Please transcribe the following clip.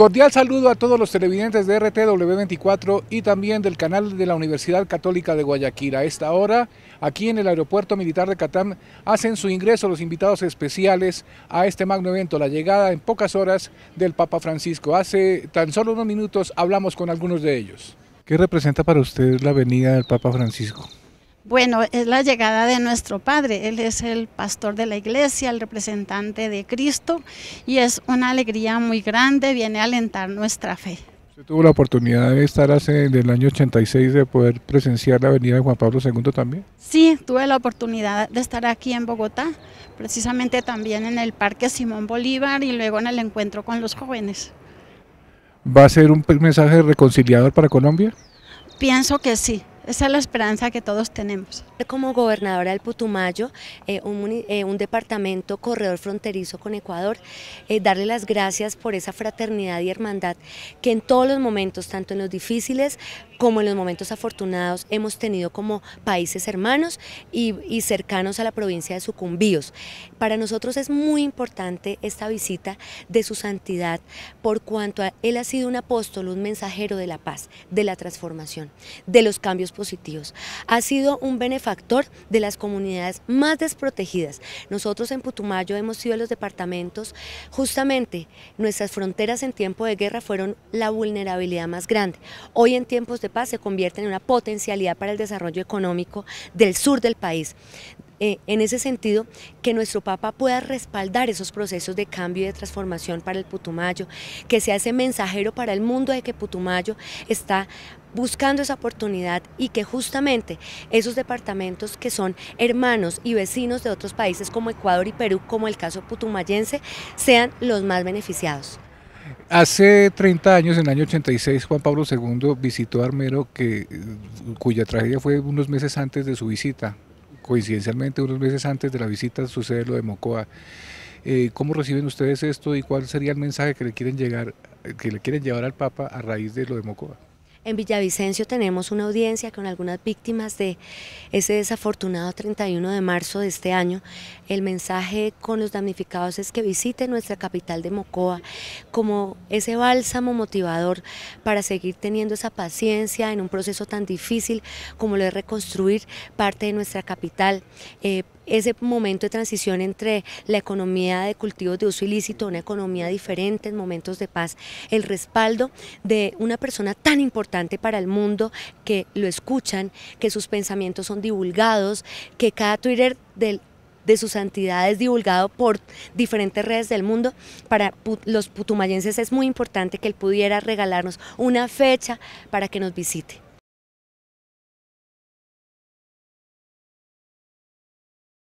Cordial saludo a todos los televidentes de RTW24 y también del canal de la Universidad Católica de Guayaquil. A esta hora, aquí en el Aeropuerto Militar de Catán, hacen su ingreso los invitados especiales a este magno evento, la llegada en pocas horas del Papa Francisco. Hace tan solo unos minutos hablamos con algunos de ellos. ¿Qué representa para usted la venida del Papa Francisco? Bueno, es la llegada de nuestro Padre. Él es el pastor de la iglesia, el representante de Cristo y es una alegría muy grande, viene a alentar nuestra fe. Usted tuvo la oportunidad de estar hace el año 86 de poder presenciar la venida de Juan Pablo II también. Sí, tuve la oportunidad de estar aquí en Bogotá, precisamente también en el Parque Simón Bolívar y luego en el encuentro con los jóvenes. ¿Va a ser un mensaje reconciliador para Colombia? Pienso que sí, esa es la esperanza que todos tenemos. Como gobernadora del Putumayo, eh, eh, un, departamento corredor fronterizo con Ecuador, eh, darle las gracias por esa fraternidad y hermandad que en todos los momentos, tanto en los difíciles como en los momentos afortunados, hemos tenido como países hermanos y, y cercanos a la provincia de Sucumbíos. Para nosotros es muy importante esta visita de su santidad por cuanto a, él ha sido un apóstol, un mensajero de la paz, de la transformación, de los cambios positivos. Ha sido un benefactor de las comunidades más desprotegidas. Nosotros en Putumayo hemos sido los departamentos, justamente nuestras fronteras en tiempo de guerra fueron la vulnerabilidad más grande. Hoy en tiempos de paz se convierte en una potencialidad para el desarrollo económico del sur del país. Eh, en ese sentido, que nuestro Papa pueda respaldar esos procesos de cambio y de transformación para el Putumayo, que sea ese mensajero para el mundo de que Putumayo está buscando esa oportunidad y que justamente esos departamentos que son hermanos y vecinos de otros países como Ecuador y Perú, como el caso putumayense, sean los más beneficiados. Hace 30 años, en el año 86, Juan Pablo II visitó a Armero, que, eh, cuya tragedia fue unos meses antes de su visita coincidencialmente unos meses antes de la visita sucede lo de Mocoa. Eh, ¿Cómo reciben ustedes esto y cuál sería el mensaje que le quieren llegar, que le quieren llevar al Papa a raíz de lo de Mocoa? En Villavicencio tenemos una audiencia con algunas víctimas de ese desafortunado 31 de marzo de este año. El mensaje con los damnificados es que visiten nuestra capital de Mocoa como ese bálsamo motivador para seguir teniendo esa paciencia en un proceso tan difícil como lo es reconstruir parte de nuestra capital. Eh, ese momento de transición entre la economía de cultivos de uso ilícito, una economía diferente en momentos de paz, el respaldo de una persona tan importante para el mundo que lo escuchan, que sus pensamientos son divulgados, que cada Twitter de sus entidades divulgado por diferentes redes del mundo. Para los putumayenses es muy importante que él pudiera regalarnos una fecha para que nos visite.